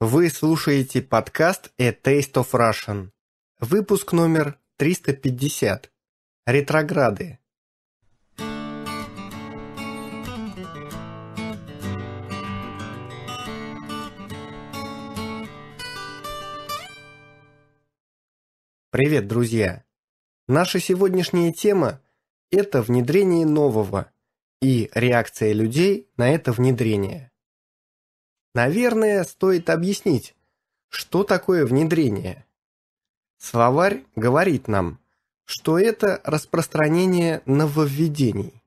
Вы слушаете подкаст «A Taste of Russian». Выпуск номер 350. Ретрограды. Привет, друзья! Наша сегодняшняя тема – это внедрение нового и реакция людей на это внедрение – Наверное, стоит объяснить, что такое внедрение. Словарь говорит нам, что это распространение нововведений,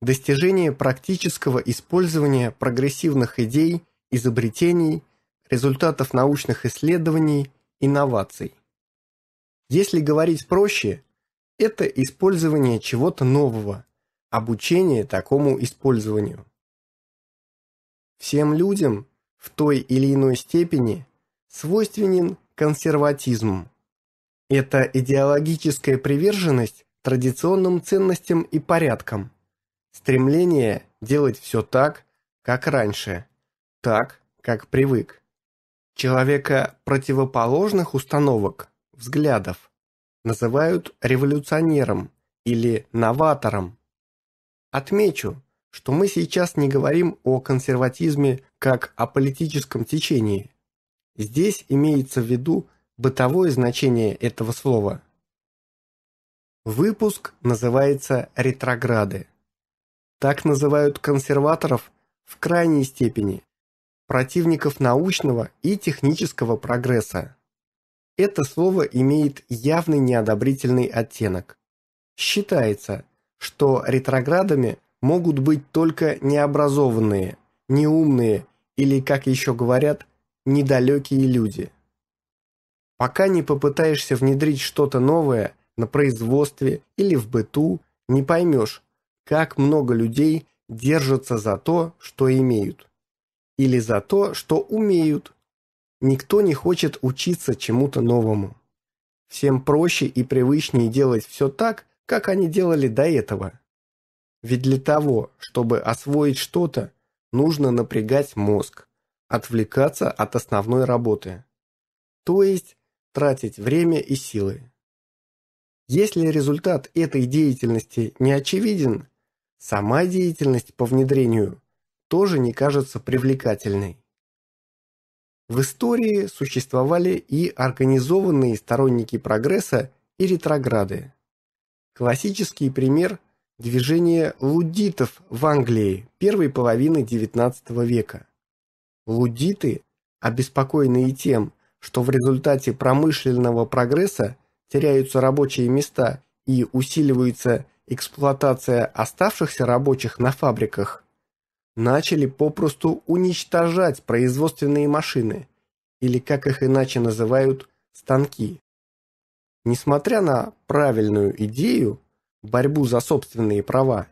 достижение практического использования прогрессивных идей, изобретений, результатов научных исследований, инноваций. Если говорить проще, это использование чего-то нового, обучение такому использованию. Всем людям в той или иной степени свойственен консерватизму. Это идеологическая приверженность традиционным ценностям и порядкам, стремление делать все так, как раньше, так, как привык. Человека противоположных установок, взглядов, называют революционером или новатором. Отмечу, что мы сейчас не говорим о консерватизме как о политическом течении. Здесь имеется в виду бытовое значение этого слова. Выпуск называется «Ретрограды». Так называют консерваторов в крайней степени, противников научного и технического прогресса. Это слово имеет явный неодобрительный оттенок. Считается, что ретроградами могут быть только необразованные, неумные или, как еще говорят, недалекие люди. Пока не попытаешься внедрить что-то новое на производстве или в быту, не поймешь, как много людей держатся за то, что имеют. Или за то, что умеют. Никто не хочет учиться чему-то новому. Всем проще и привычнее делать все так, как они делали до этого. Ведь для того, чтобы освоить что-то, нужно напрягать мозг, отвлекаться от основной работы. То есть тратить время и силы. Если результат этой деятельности не очевиден, сама деятельность по внедрению тоже не кажется привлекательной. В истории существовали и организованные сторонники прогресса и ретрограды. Классический пример Движение лудитов в Англии первой половины XIX века. Лудиты, обеспокоенные тем, что в результате промышленного прогресса теряются рабочие места и усиливается эксплуатация оставшихся рабочих на фабриках, начали попросту уничтожать производственные машины, или как их иначе называют, станки. Несмотря на правильную идею, борьбу за собственные права,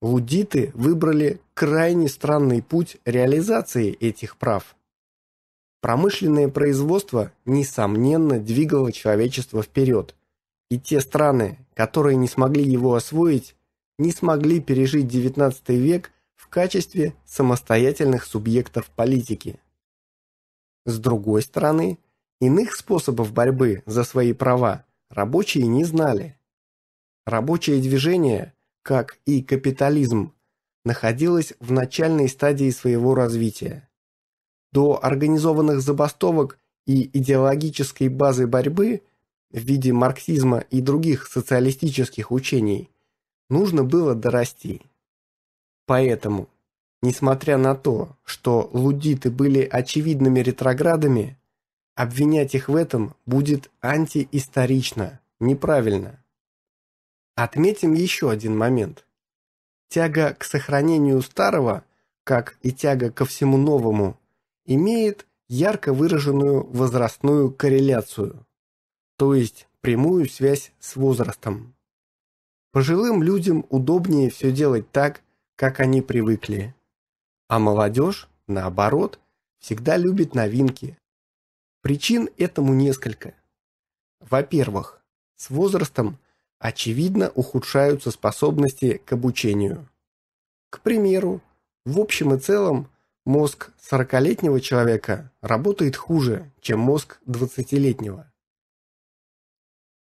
лудиты выбрали крайне странный путь реализации этих прав. Промышленное производство, несомненно, двигало человечество вперед, и те страны, которые не смогли его освоить, не смогли пережить XIX век в качестве самостоятельных субъектов политики. С другой стороны, иных способов борьбы за свои права рабочие не знали – Рабочее движение, как и капитализм, находилось в начальной стадии своего развития. До организованных забастовок и идеологической базы борьбы в виде марксизма и других социалистических учений нужно было дорасти. Поэтому, несмотря на то, что лудиты были очевидными ретроградами, обвинять их в этом будет антиисторично, неправильно. Отметим еще один момент. Тяга к сохранению старого, как и тяга ко всему новому, имеет ярко выраженную возрастную корреляцию, то есть прямую связь с возрастом. Пожилым людям удобнее все делать так, как они привыкли. А молодежь, наоборот, всегда любит новинки. Причин этому несколько. Во-первых, с возрастом очевидно ухудшаются способности к обучению. К примеру, в общем и целом мозг 40-летнего человека работает хуже, чем мозг 20-летнего.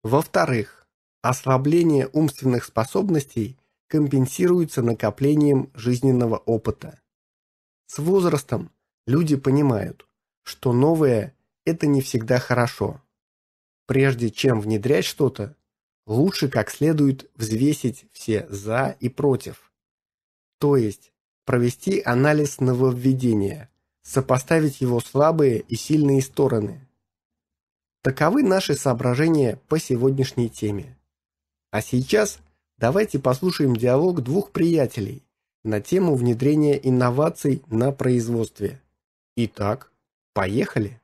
Во-вторых, ослабление умственных способностей компенсируется накоплением жизненного опыта. С возрастом люди понимают, что новое – это не всегда хорошо. Прежде чем внедрять что-то, лучше как следует взвесить все «за» и «против». То есть провести анализ нововведения, сопоставить его слабые и сильные стороны. Таковы наши соображения по сегодняшней теме. А сейчас давайте послушаем диалог двух приятелей на тему внедрения инноваций на производстве. Итак, поехали!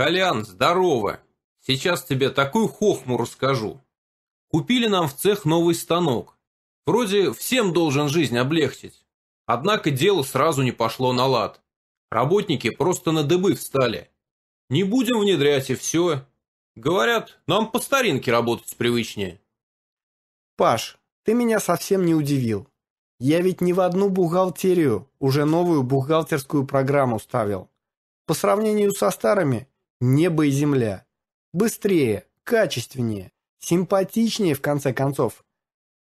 «Колян, здорово! Сейчас тебе такую хохму расскажу. Купили нам в цех новый станок. Вроде всем должен жизнь облегчить. Однако дело сразу не пошло на лад. Работники просто на дыбы встали. Не будем внедрять и все. Говорят, нам по старинке работать привычнее». «Паш, ты меня совсем не удивил. Я ведь не в одну бухгалтерию уже новую бухгалтерскую программу ставил. По сравнению со старыми, Небо и земля. Быстрее, качественнее, симпатичнее, в конце концов.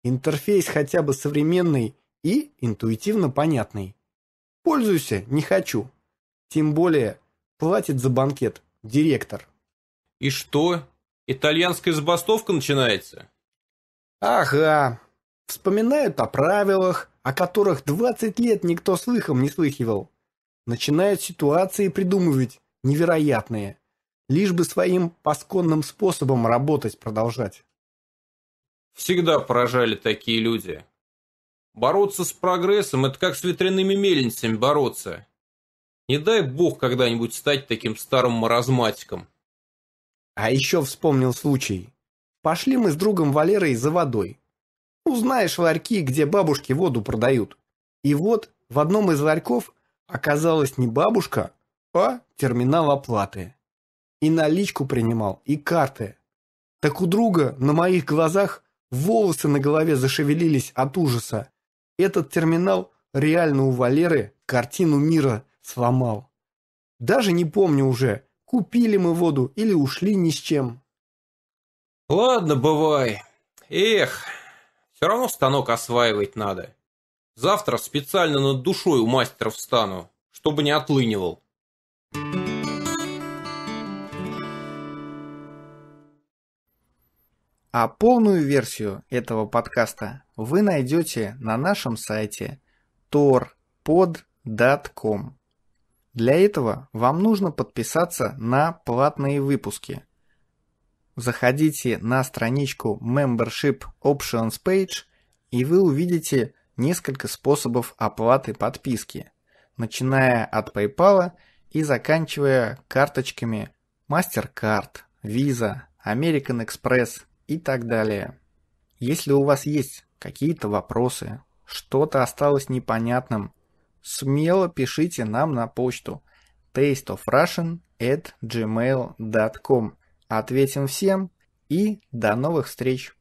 Интерфейс хотя бы современный и интуитивно понятный. Пользуйся, не хочу. Тем более, платит за банкет директор. И что? Итальянская забастовка начинается? Ага. Вспоминают о правилах, о которых 20 лет никто слыхом не слыхивал. Начинают ситуации придумывать невероятные лишь бы своим посконным способом работать продолжать. Всегда поражали такие люди. Бороться с прогрессом – это как с ветряными мельницами бороться. Не дай бог когда-нибудь стать таким старым маразматиком. А еще вспомнил случай. Пошли мы с другом Валерой за водой. Узнаешь ларьки, где бабушки воду продают. И вот в одном из ларьков оказалась не бабушка, а терминал оплаты и наличку принимал, и карты. Так у друга на моих глазах волосы на голове зашевелились от ужаса. Этот терминал реально у Валеры картину мира сломал. Даже не помню уже, купили мы воду или ушли ни с чем. Ладно, бывай. Эх, все равно станок осваивать надо. Завтра специально над душой у мастера встану, чтобы не отлынивал. Thank you. А полную версию этого подкаста вы найдете на нашем сайте torpod.com. Для этого вам нужно подписаться на платные выпуски. Заходите на страничку Membership Options Page и вы увидите несколько способов оплаты подписки, начиная от PayPal и заканчивая карточками MasterCard, Visa, American Express – и так далее. Если у вас есть какие-то вопросы, что-то осталось непонятным, смело пишите нам на почту tasteofrussian Ответим всем и до новых встреч!